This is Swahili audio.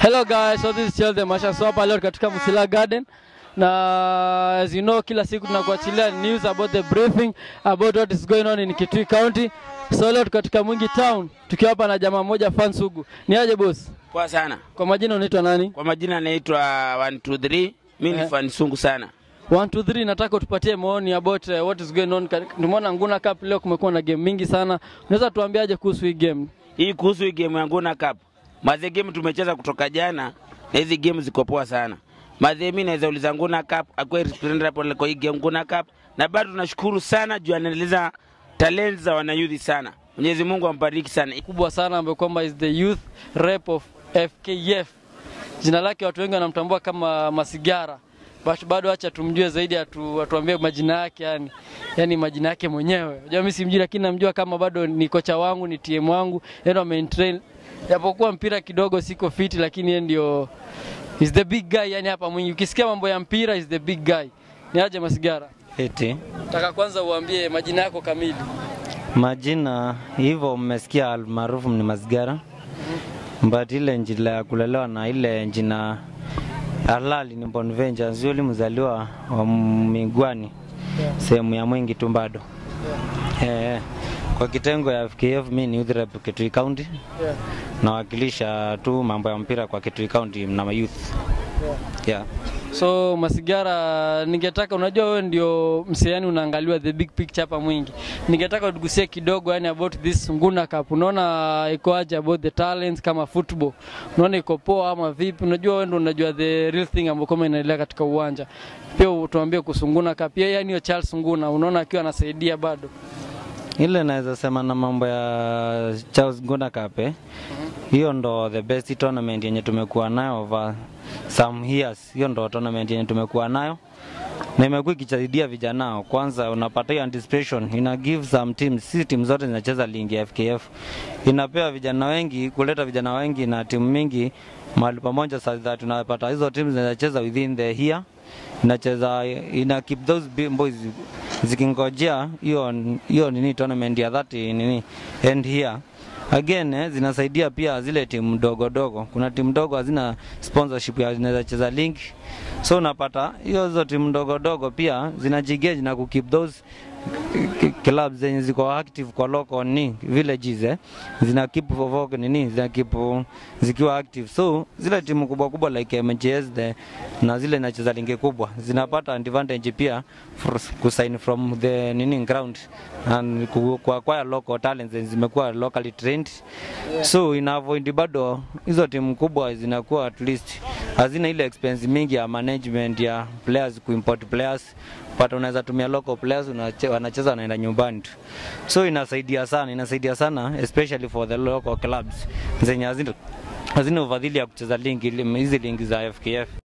Hello guys, so this is Chel Masha. So hapa leo katika Musila Garden na as you know, kila siku tunakuachilia news about the briefing about what is going on in Kitui County. So leo katika Mwingi Town tukiwa hapa na jamaa mmoja fan sugu. Ni aje boss? Poa sana. Kwa majina unaitwa nani? Kwa majina naitwa 123. Mimi ni eh, fan sugu sana. One, two, three, nataka tupatie maoni about uh, what is going on. Tumeona Nguna Cup leo kumekuwa na game mingi sana. Unaweza tuambiaje kuhusu hii game? Hii kuhusu hii game ya Nguna Cup. Maze game tumecheza kutoka jana na hizi game ziko poa sana. Maze mimi naweza uliza Nguna Cup, akwe represent hapo liko hii game Nguna Cup na bado tunashukuru sana juu anaeleza talents za wanayuthi sana. Mwenyezi Mungu ambariki sana. Kubwa sana ambaye kwamba is the youth rep of FKF. Jina lake watu wengi wanamtambua kama Masigara bado acha tumjue zaidi, atu, atuambie majina yake yani, yani majina yake mwenyewe. Unajua mimi simjui, lakini namjua kama bado ni kocha wangu, ni TM wangu, yani amenitrain, japokuwa mpira kidogo siko fit, lakini yeye ndio is the big guy yani hapa Mwingi. Ukisikia mambo ya mpira is the big guy. Ni aje Masigara? Eti. Nataka kwanza uambie majina yako kamili. Majina hivyo mmesikia almaarufu ni Masigara. Mm -hmm. But ile njila ya kulelewa na ile njina arlali ni Bonvenja Nzuli, mzaliwa wa Migwani, sehemu ya Mwingi tu bado yeah. Yeah. Eh. Kwa kitengo ya FKF mi ni youth rep Kitui County yeah. Nawakilisha tu mambo ya mpira kwa Kitui County na ma youth yeah. yeah. So Masigara, ningetaka unajua, wewe ndio msee, unaangaliwa the big picture hapa mwingi. Ningetaka utugusie kidogo, yani about this Nguna Cup, unaona iko aje about the talents kama football, unaona iko poa ama vipi? Unajua wewe ndio unajua the real thing ambayo kama inaendelea katika uwanja. Pia utuambie kuhusu Nguna Cup, pia, yani Charles Nguna, unaona akiwa anasaidia bado ile naweza sema na mambo ya Charles Nguna Kape, mhm. hiyo ndo the best tournament yenye tumekuwa nayo over some years. Hiyo ndo tournament yenye tumekuwa nayo na imekuwa ikisaidia vijana wao. Kwanza unapata hiyo anticipation, ina give some teams, si timu zote zinacheza ligi ya FKF, inapewa vijana wengi, kuleta vijana wengi na timu mingi mahali pamoja, so that unapata hizo teams zinacheza within the year, inacheza ina keep those boys zikingojea hiyo hiyo nini tournament ya 30 nini end here again eh, zinasaidia pia zile timu dogo dogo. Kuna timu dogo hazina sponsorship ya zinaweza cheza link, so unapata hiyo hizo timu dogo dogo pia zinajigage na kukeep those club zenye ziko active kwa local ni villages eh, zina keep vovoke nini zina keep zikiwa active, so zile timu kubwa kubwa like MGS the, na zile nacheza lingi kubwa zinapata advantage pia for, sign from the nini ground and kuacquire local talents zenye zimekuwa locally trained, so ina avoid bado hizo timu kubwa zinakuwa at least hazina ile expense mingi ya management ya players ku import players but unaweza tumia local players wanacheza wanaenda nyumbani tu, so inasaidia sana, inasaidia sana especially for the local clubs zenye hazina hazina ufadhili ya kucheza ligi hizi lingi za FKF.